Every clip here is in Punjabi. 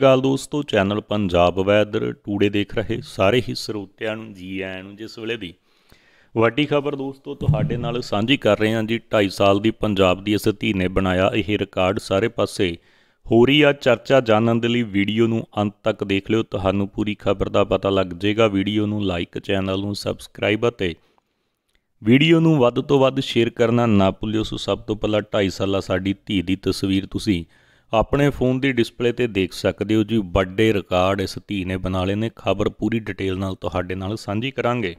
ਗੱਲ ਦੋਸਤੋ ਚੈਨਲ ਪੰਜਾਬ ਵੈਦਰ ਟੂਡੇ ਦੇਖ ਰਹੇ ਸਾਰੇ ਹੀ ਸਰੋਤਿਆਂ ਨੂੰ ਜੀ ਆਇਆਂ ਨੂੰ ਜਿਸ ਵੇਲੇ ਦੀ ਵੱਡੀ ਖਬਰ ਦੋਸਤੋ ਤੁਹਾਡੇ ਨਾਲ ਸਾਂਝੀ ਕਰ ਰਹੇ ਹਾਂ ਜੀ 2.5 ਸਾਲ ਦੀ ਪੰਜਾਬ ਦੀ ਇਸ ਧੀ ਨੇ ਬਣਾਇਆ ਇਹ ਰਿਕਾਰਡ ਸਾਰੇ ਪਾਸੇ ਹੋ ਰਹੀ ਆ ਚਰਚਾ ਜਾਣਨ ਦੇ ਲਈ ਵੀਡੀਓ ਨੂੰ ਅੰਤ ਤੱਕ ਦੇਖ ਲਿਓ ਤੁਹਾਨੂੰ ਪੂਰੀ ਖਬਰ ਦਾ ਪਤਾ ਲੱਗ ਜਾਏਗਾ ਵੀਡੀਓ ਨੂੰ ਲਾਈਕ ਚੈਨਲ ਨੂੰ ਸਬਸਕ੍ਰਾਈਬ ਅਤੇ ਵੀਡੀਓ ਨੂੰ ਵੱਧ ਤੋਂ ਵੱਧ ਸ਼ੇਅਰ ਕਰਨਾ ਨਾ ਭੁੱਲਿਓ ਸੋ ਸਭ ਤੋਂ ਪਹਿਲਾਂ 2.5 ਸਾਲਾ ਸਾਡੀ ਧੀ ਦੀ ਤਸਵੀਰ ਤੁਸੀਂ ਆਪਣੇ ਫੋਨ ਦੀ ਡਿਸਪਲੇ ਤੇ ਦੇਖ ਸਕਦੇ ਹੋ ਜੀ ਵੱਡੇ ਰਿਕਾਰਡ ਇਸ ਧੀ ਨੇ ਬਣਾ ਲਏ ਨੇ ਖਬਰ ਪੂਰੀ ਡਿਟੇਲ ਨਾਲ ਤੁਹਾਡੇ ਨਾਲ ਸਾਂਝੀ ਕਰਾਂਗੇ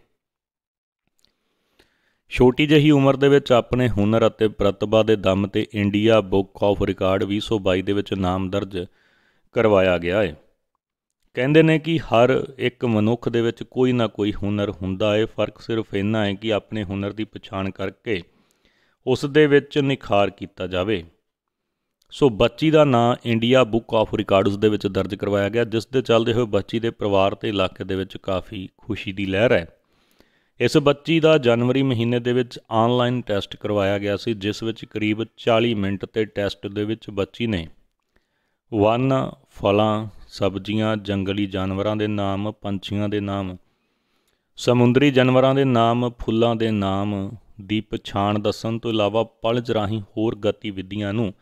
ਛੋਟੀ ਜਹੀ ਉਮਰ ਦੇ ਵਿੱਚ ਆਪਣੇ ਹੁਨਰ ਅਤੇ ਪ੍ਰਤਿਭਾ ਦੇ ਦਮ ਤੇ ਇੰਡੀਆ ਬੁੱਕ ਆਫ ਰਿਕਾਰਡ 2022 ਦੇ ਵਿੱਚ ਨਾਮ ਦਰਜ ਕਰਵਾਇਆ ਗਿਆ ਹੈ ਕਹਿੰਦੇ ਨੇ ਕਿ ਹਰ ਇੱਕ ਮਨੁੱਖ ਦੇ ਵਿੱਚ ਕੋਈ ਨਾ ਕੋਈ ਹੁਨਰ ਹੁੰਦਾ ਹੈ ਫਰਕ ਸਿਰਫ ਇੰਨਾ ਹੈ ਕਿ ਆਪਣੇ ਹੁਨਰ ਦੀ ਪਛਾਣ ਕਰਕੇ ਉਸ ਦੇ ਵਿੱਚ ਨਿਖਾਰ ਕੀਤਾ ਜਾਵੇ ਸੋ ਬੱਚੀ ਦਾ ਨਾਂ ਇੰਡੀਆ ਬੁੱਕ ਆਫ ਰਿਕਾਰਡਸ ਦੇ ਵਿੱਚ ਦਰਜ ਕਰਵਾਇਆ ਗਿਆ ਜਿਸ ਦੇ ਚੱਲਦੇ ਹੋਏ ਬੱਚੀ ਦੇ ਪਰਿਵਾਰ ਤੇ ਇਲਾਕੇ ਦੇ ਵਿੱਚ ਕਾਫੀ ਖੁਸ਼ੀ ਦੀ ਲਹਿਰ ਹੈ ਇਸ ਬੱਚੀ ਦਾ ਜਨਵਰੀ ਮਹੀਨੇ ਦੇ ਵਿੱਚ ਆਨਲਾਈਨ ਟੈਸਟ ਕਰਵਾਇਆ ਗਿਆ ਸੀ ਜਿਸ ਵਿੱਚ ਕਰੀਬ 40 ਮਿੰਟ ਤੇ ਟੈਸਟ ਦੇ ਵਿੱਚ ਬੱਚੀ ਨੇ ਵਨ ਫਲਾਂ ਸਬਜ਼ੀਆਂ ਜੰਗਲੀ ਜਾਨਵਰਾਂ ਦੇ ਨਾਮ ਪੰਛੀਆਂ ਦੇ ਨਾਮ ਸਮੁੰਦਰੀ ਜਾਨਵਰਾਂ ਦੇ ਨਾਮ ਫੁੱਲਾਂ ਦੇ ਨਾਮ ਦੀ ਪਛਾਣ ਦੱਸਣ ਤੋਂ ਇਲਾਵਾ ਪਲਜ ਰਾਹੀਂ ਹੋਰ ਗਤੀਵਿਧੀਆਂ ਨੂੰ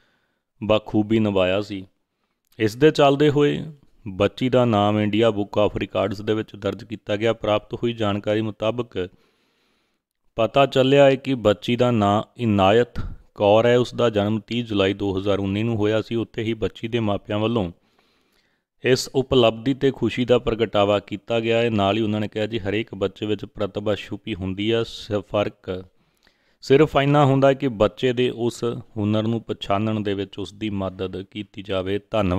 ਬਖੂਬੀ ਨਿਭਾਇਆ ਸੀ ਇਸ ਦੇ ਚੱਲਦੇ ਹੋਏ ਬੱਚੀ ਦਾ ਨਾਮ ਇੰਡੀਆ ਬੁੱਕ ਆਫ ਰਿਕਾਰਡਸ ਦੇ ਵਿੱਚ ਦਰਜ ਕੀਤਾ ਗਿਆ ਪ੍ਰਾਪਤ ਹੋਈ ਜਾਣਕਾਰੀ ਮੁਤਾਬਕ ਪਤਾ ਚੱਲਿਆ ਹੈ ਕਿ ਬੱਚੀ ਦਾ ਨਾਂ ਇਨਾਇਤ ਕੌਰ ਹੈ ਉਸ ਦਾ ਜਨਮ 30 ਜੁਲਾਈ 2019 ਨੂੰ ਹੋਇਆ ਸੀ ਉੱਥੇ ਹੀ ਬੱਚੀ ਦੇ ਮਾਪਿਆਂ ਵੱਲੋਂ ਇਸ ਉਪਲਬਧੀ ਤੇ ਖੁਸ਼ੀ ਦਾ ਪ੍ਰਗਟਾਵਾ ਕੀਤਾ ਗਿਆ ਹੈ ਨਾਲ ਹੀ ਉਹਨਾਂ ਨੇ ਕਿਹਾ ਜੀ ਹਰੇਕ ਬੱਚੇ ਵਿੱਚ ਪ੍ਰਤਿਭਾ ਛੁਪੀ ਹੁੰਦੀ ਹੈ ਫਰਕ ਸਿਰਫ ਇੰਨਾ ਹੁੰਦਾ ਕਿ ਬੱਚੇ ਦੇ ਉਸ ਹੁਨਰ ਨੂੰ ਪਛਾਣਨ ਦੇ ਵਿੱਚ ਉਸ ਦੀ ਮਦਦ ਕੀਤੀ ਜਾਵੇ ਧੰਨਵਾਦ